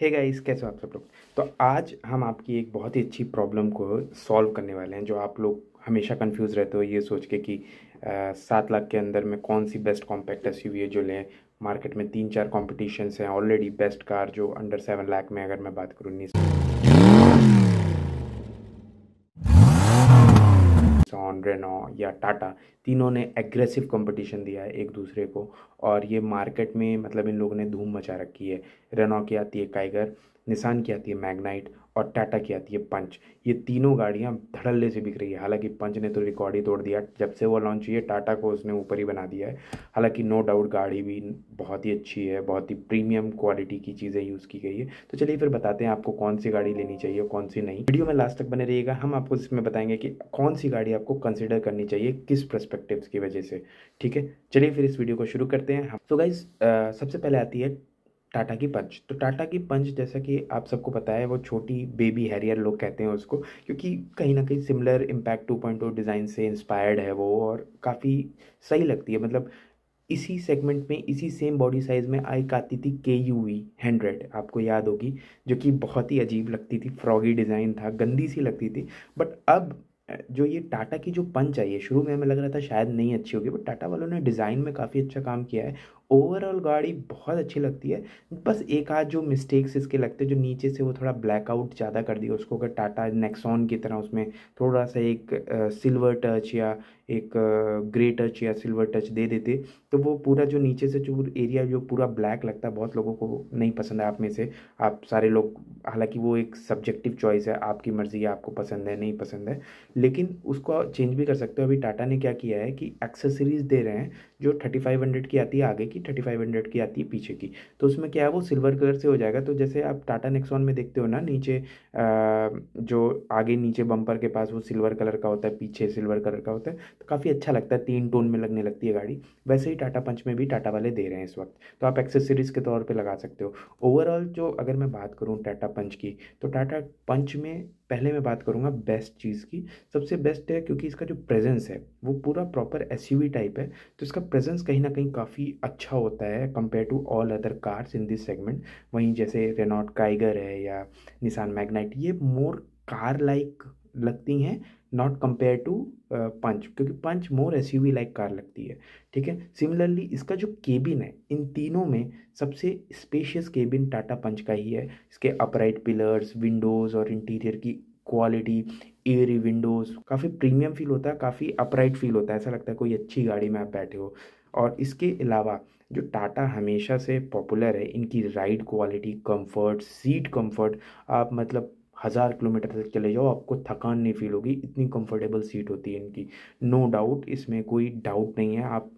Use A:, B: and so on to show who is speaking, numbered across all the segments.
A: hey guys कैसे हो आप सब लोग तो आज हम आपकी एक बहुत ही अच्छी प्रॉब्लम को सॉल्व करने वाले हैं जो आप लोग हमेशा कंफ्यूज रहते हो ये सोच के कि सात लाख के अंदर में कौन सी बेस्ट कॉम्पैक्ट एस है जो लें मार्केट में तीन चार कॉम्पिटिशन्स हैं ऑलरेडी बेस्ट कार जो अंडर सेवन लाख में अगर मैं बात करूँ नहीं एक्सॉन रेनो या टाटा तीनों ने एग्रेसिव कंपटीशन दिया है एक दूसरे को और ये मार्केट में मतलब इन लोगों ने धूम मचा रखी है रेनो की आती है काइगर निसान की आती है मैग्नाइट और टाटा की आती है पंच ये तीनों गाड़ियाँ धड़ल्ले से बिक रही है हालांकि पंच ने तो रिकॉर्ड ही तोड़ दिया जब से वो लॉन्च हुई है टाटा को उसने ऊपर ही बना दिया है हालांकि नो डाउट गाड़ी भी बहुत ही अच्छी है बहुत ही प्रीमियम क्वालिटी की चीज़ें यूज़ की गई है तो चलिए फिर बताते हैं आपको कौन सी गाड़ी लेनी चाहिए कौन सी नहीं वीडियो में लास्ट तक बने रहिएगा हम आपको इसमें बताएंगे कि कौन सी गाड़ी आपको कंसिडर करनी चाहिए किस परस्पेक्टिव की वजह से ठीक है चलिए फिर इस वीडियो को शुरू करते हैं तो गाइज सबसे पहले आती है टाटा की पंच तो टाटा की पंच जैसा कि आप सबको पता है वो छोटी बेबी हैरियर लोग कहते हैं उसको क्योंकि कहीं ना कहीं similar impact two point two design से इंस्पायर्ड है वो और काफ़ी सही लगती है मतलब इसी सेगमेंट में इसी सेम बॉडी साइज़ में आई आती थी के यू वी हंड्रेड आपको याद होगी जो कि बहुत ही अजीब लगती थी फ्रॉगी डिज़ाइन था गंदी सी लगती थी बट अब जो ये टाटा की जो पंच आई है शुरू में हमें लग रहा था शायद नहीं अच्छी होगी बट टाटा वालों ने डिज़ाइन में काफ़ी अच्छा काम किया है ओवरऑल गाड़ी बहुत अच्छी लगती है बस एक आध जो मिस्टेक्स इसके लगते हैं जो नीचे से वो थोड़ा ब्लैकआउट ज़्यादा कर दिया उसको अगर टाटा नेक्सॉन की तरह उसमें थोड़ा सा एक सिल्वर टच या एक ग्रे टच या सिल्वर टच दे देते तो वो पूरा जो नीचे से जो एरिया जो पूरा ब्लैक लगता है बहुत लोगों को नहीं पसंद है आप में से आप सारे लोग हालांकि वो एक सब्जेक्टिव चॉइस है आपकी मर्ज़ी है आपको पसंद है नहीं पसंद है लेकिन उसको चेंज भी कर सकते हो अभी टाटा ने क्या किया है कि एक्सेसरीज़ दे रहे हैं जो थर्टी फाइव हंड्रेड की आती है आगे की की थर्टी फाइव हंड्रेड की आती है पीछे की तो उसमें क्या है वो सिल्वर कलर से हो जाएगा तो जैसे आप टाटा नेक्सॉन में देखते हो ना नीचे जो आगे नीचे बम्पर के पास वो सिल्वर कलर का होता है पीछे सिल्वर कलर का होता है तो काफ़ी अच्छा लगता है तीन टोन में लगने लगती है गाड़ी वैसे ही टाटा पंच में भी टाटा वाले दे रहे हैं इस वक्त तो आप एक्सेसरीज़ के तौर पर लगा सकते हो ओवरऑल जो अगर मैं बात करूँ टाटा पंच की तो टाटा पंच में पहले मैं बात करूँगा बेस्ट चीज़ की सबसे बेस्ट है क्योंकि इसका जो प्रेजेंस है वो पूरा प्रॉपर एस टाइप है तो इसका प्रेजेंस कहीं ना कहीं काफ़ी अच्छा होता है compare to all other cars in this segment वहीं जैसे रेनॉट काइगर है या निसान मैगनाइट ये मोर कार लाइक लगती हैं नॉट कंपेयर टू पंच क्योंकि punch more S U V like car लगती है ठीक है सिमिलरली इसका जो केबिन है इन तीनों में सबसे स्पेशियस केबिन टाटा पंच का ही है इसके अपराइट पिलर्स विंडोज़ और इंटीरियर की क्वालिटी एयरी विंडोज़ काफ़ी प्रीमियम फील होता है काफ़ी अपराइट फील होता है ऐसा लगता है कोई अच्छी गाड़ी में आप बैठे हो और इसके अलावा जो टाटा हमेशा से पॉपुलर है इनकी ride quality comfort seat comfort आप मतलब हज़ार किलोमीटर तक चले जाओ आपको थकान नहीं फील होगी इतनी कंफर्टेबल सीट होती है इनकी नो डाउट इसमें कोई डाउट नहीं है आप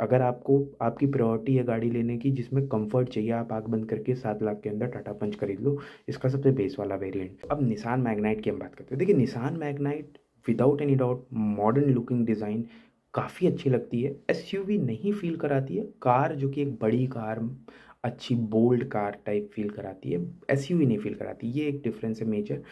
A: अगर आपको आपकी प्रायोरिटी है गाड़ी लेने की जिसमें कंफर्ट चाहिए आप आग बंद करके सात लाख के अंदर टाटा पंच खरीद लो इसका सबसे बेस वाला वेरिएंट अब निशान मैग्नाइट की हम बात करते हैं देखिए Nissan Magnite without any doubt modern looking design काफ़ी अच्छी लगती है एस नहीं फील कराती है कार जो कि एक बड़ी कार अच्छी बोल्ड कार टाइप फील कराती है एस नहीं फील कराती ये एक डिफरेंस है मेजर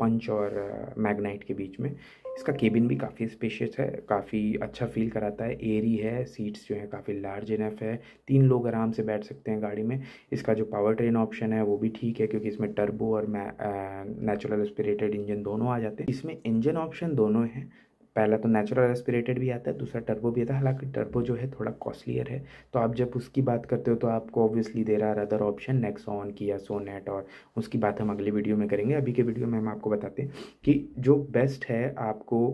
A: पंच और मैगनाइट के बीच में इसका केबिन भी काफ़ी स्पेशियस है काफ़ी अच्छा फील कराता है एरी है सीट्स जो है काफ़ी लार्ज इनफ है तीन लोग आराम से बैठ सकते हैं गाड़ी में इसका जो पावर ट्रेन ऑप्शन है वो भी ठीक है क्योंकि इसमें टर्बो और नेचुरल एस्पिरेटेड इंजन दोनों आ जाते हैं इसमें इंजन ऑप्शन दोनों हैं पहला तो नेचुरल एस्पिरेटेड भी आता है दूसरा टर्बो भी आता है हालांकि टर्बो जो है थोड़ा कॉस्टलियर है तो आप जब उसकी बात करते हो तो आपको ऑब्वियसली दे रहा है अदर ऑप्शन नेक्सॉन या सोनेट और उसकी बात हम अगले वीडियो में करेंगे अभी के वीडियो में हम आपको बताते हैं कि जो बेस्ट है आपको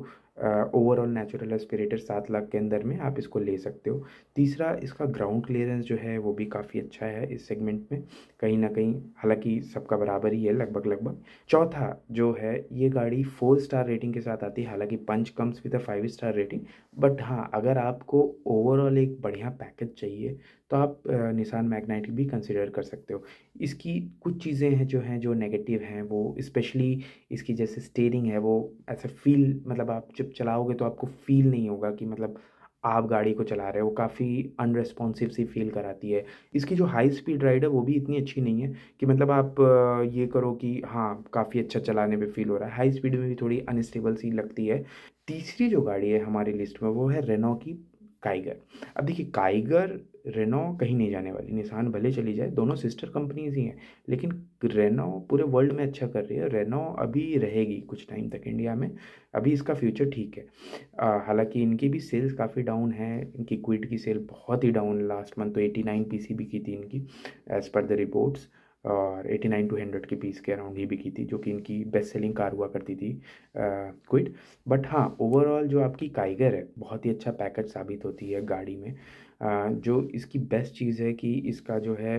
A: ओवरऑल नेचुरल एस्पिरेटर सात लाख के अंदर में आप इसको ले सकते हो तीसरा इसका ग्राउंड क्लियरेंस जो है वो भी काफ़ी अच्छा है इस सेगमेंट में कहीं ना कहीं हालांकि सबका बराबर ही है लगभग लगभग चौथा जो है ये गाड़ी फोर स्टार रेटिंग के साथ आती है हालांकि Punch comes with a five star rating but हाँ अगर आपको ओवरऑल एक बढ़िया पैकेज चाहिए तो आप निशान मैग्नेटिक भी कंसिडर कर सकते हो इसकी कुछ चीज़ें हैं जो हैं जो नेगेटिव हैं वो स्पेशली इसकी जैसे स्टेयरिंग है वो ऐसा फील मतलब आप जब जब चलाओगे तो आपको फील नहीं होगा कि मतलब आप गाड़ी को चला रहे हो काफ़ी अनरेस्पॉन्सिव सी फील कराती है इसकी जो हाई स्पीड राइड है वो भी इतनी अच्छी नहीं है कि मतलब आप ये करो कि हाँ काफ़ी अच्छा चलाने में फील हो रहा है हाई स्पीड में भी थोड़ी अनस्टेबल सी लगती है तीसरी जो गाड़ी है हमारी लिस्ट में वो है रेनो की काइगर अब देखिए काइगर रेनो कहीं नहीं जाने वाली निशान भले चली जाए दोनों सिस्टर कंपनीज ही हैं लेकिन रेनो पूरे वर्ल्ड में अच्छा कर रही है रेनो अभी रहेगी कुछ टाइम तक इंडिया में अभी इसका फ्यूचर ठीक है हालांकि इनकी भी सेल्स काफ़ी डाउन है इनकी क्विट की सेल बहुत ही डाउन लास्ट मंथ तो एटी नाइन पी सी की थी इनकी एज़ पर द रिपोर्ट्स और एटी नाइन टू हंड्रेड के पीस के अराउंड ही बिकी थी जो कि इनकी बेस्ट सेलिंग कार हुआ करती थी क्विड बट हाँ ओवरऑल जो आपकी काइगर है बहुत ही अच्छा पैकेज साबित होती है गाड़ी में जो इसकी बेस्ट चीज़ है कि इसका जो है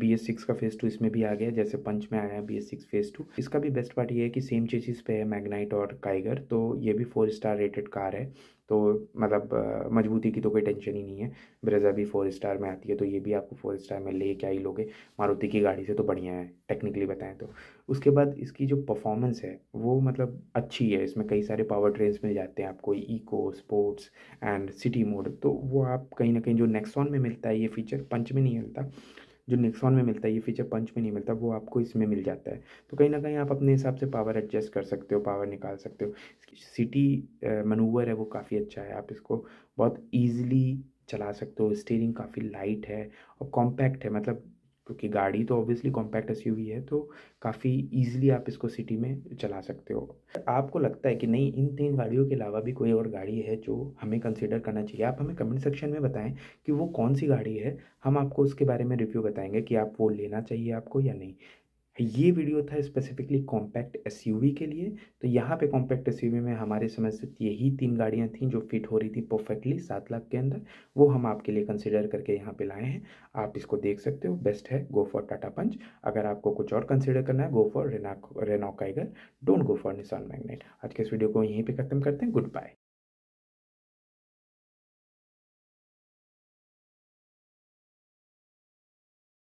A: बी एस सिक्स का फेज़ टू इसमें भी आ गया जैसे पंच में आया है B S six phase two इसका भी बेस्ट पार्ट ये है कि सेम चीज इस पे है मैगनाइट और काइगर तो ये भी फोर स्टार रेटेड कार है तो मतलब मजबूती की तो कोई टेंशन ही नहीं है ब्रेजा भी फोर स्टार में आती है तो ये भी आपको फोर स्टार में लेके आई लोगे मारुति की गाड़ी से तो बढ़िया है टेक्निकली बताएं तो उसके बाद इसकी जो परफॉर्मेंस है वो मतलब अच्छी है इसमें कई सारे पावर ट्रेन्स मिल जाते हैं आपको eco sports and city mode तो वो आप कहीं ना कहीं जो नेक्सॉन में मिलता है ये फीचर पंच में नहीं मिलता जो नेक्सॉन में मिलता है ये फीचर पंच में नहीं मिलता वो आपको इसमें मिल जाता है तो कहीं ना कहीं आप अपने हिसाब से पावर एडजस्ट कर सकते हो पावर निकाल सकते हो इसकी सिटी मनूवर है वो काफ़ी अच्छा है आप इसको बहुत ईजिली चला सकते हो स्टीयरिंग काफ़ी लाइट है और कॉम्पैक्ट है मतलब क्योंकि गाड़ी तो ऑब्वियसली कॉम्पैक्ट हुई है तो काफ़ी ईजिली आप इसको सिटी में चला सकते हो आपको लगता है कि नहीं इन तीन गाड़ियों के अलावा भी कोई और गाड़ी है जो हमें कंसिडर करना चाहिए आप हमें कमेंट सेक्शन में बताएं कि वो कौन सी गाड़ी है हम आपको उसके बारे में रिव्यू बताएंगे कि आप वो लेना चाहिए आपको या नहीं ये वीडियो था स्पेसिफिकली कॉम्पैक्ट एसयूवी के लिए तो यहाँ पे कॉम्पैक्ट एसयूवी में हमारे समय से यही तीन गाड़ियाँ थी जो फिट हो रही थी परफेक्टली सात लाख के अंदर वो हम आपके लिए कंसिडर करके यहाँ पे लाए हैं आप इसको देख सकते हो बेस्ट है गो फॉर टाटा पंच अगर आपको कुछ और कंसिडर करना है go for Renault Renault Kiger don't go for Nissan Magnite आज के इस वीडियो को यहीं पर खत्म करते हैं गुड बाय